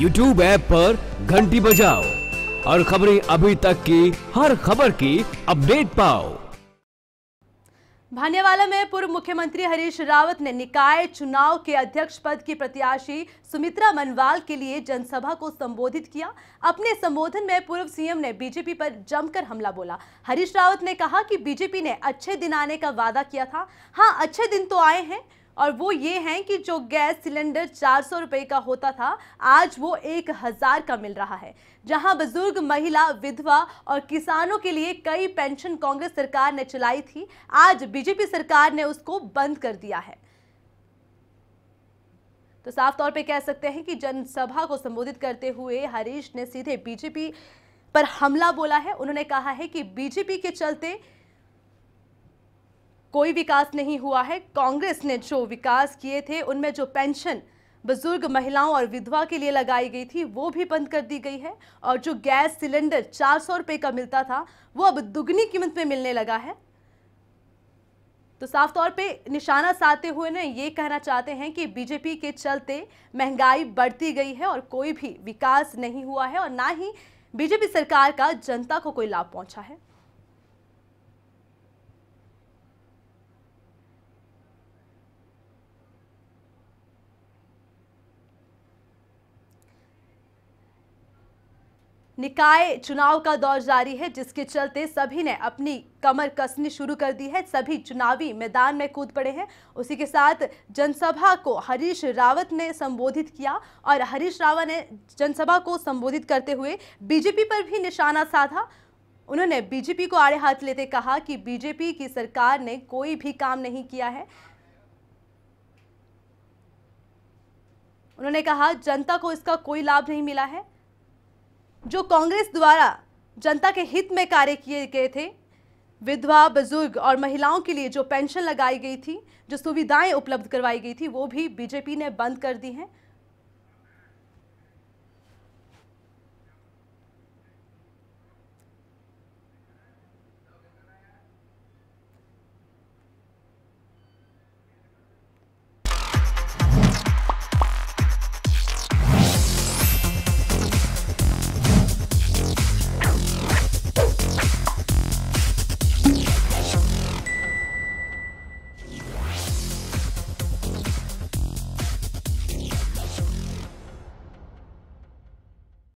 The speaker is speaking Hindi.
यूट्यूब ऐप पर घंटी बजाओ और खबरें अभी तक की हर खबर की अपडेट पाओ भानियावाला में पूर्व मुख्यमंत्री हरीश रावत ने निकाय चुनाव के अध्यक्ष पद की प्रत्याशी सुमित्रा मनवाल के लिए जनसभा को संबोधित किया अपने संबोधन में पूर्व सीएम ने बीजेपी पर जमकर हमला बोला हरीश रावत ने कहा कि बीजेपी ने अच्छे दिन आने का वादा किया था हाँ अच्छे दिन तो आए हैं और वो ये हैं कि जो गैस सिलेंडर चार सौ रुपए का होता था आज वो एक हज़ार का मिल रहा है जहां बुजुर्ग महिला विधवा और किसानों के लिए कई पेंशन कांग्रेस सरकार ने चलाई थी आज बीजेपी सरकार ने उसको बंद कर दिया है तो साफ तौर पे कह सकते हैं कि जनसभा को संबोधित करते हुए हरीश ने सीधे बीजेपी पर हमला बोला है उन्होंने कहा है कि बीजेपी के चलते कोई विकास नहीं हुआ है कांग्रेस ने जो विकास किए थे उनमें जो पेंशन बुजुर्ग महिलाओं और विधवा के लिए लगाई गई थी वो भी बंद कर दी गई है और जो गैस सिलेंडर चार सौ रुपये का मिलता था वो अब दुगनी कीमत में मिलने लगा है तो साफ तौर पे निशाना साधते हुए ना ये कहना चाहते हैं कि बीजेपी के चलते महंगाई बढ़ती गई है और कोई भी विकास नहीं हुआ है और ना ही बीजेपी सरकार का जनता को कोई लाभ पहुंचा है निकाय चुनाव का दौर जारी है जिसके चलते सभी ने अपनी कमर कसनी शुरू कर दी है सभी चुनावी मैदान में कूद पड़े हैं उसी के साथ जनसभा को हरीश रावत ने संबोधित किया और हरीश रावत ने जनसभा को संबोधित करते हुए बीजेपी पर भी निशाना साधा उन्होंने बीजेपी को आड़े हाथ लेते कहा कि बीजेपी की सरकार ने कोई भी काम नहीं किया है उन्होंने कहा जनता को इसका कोई लाभ नहीं मिला है जो कांग्रेस द्वारा जनता के हित में कार्य किए गए थे विधवा बुजुर्ग और महिलाओं के लिए जो पेंशन लगाई गई थी जो सुविधाएं उपलब्ध करवाई गई थी वो भी बीजेपी ने बंद कर दी हैं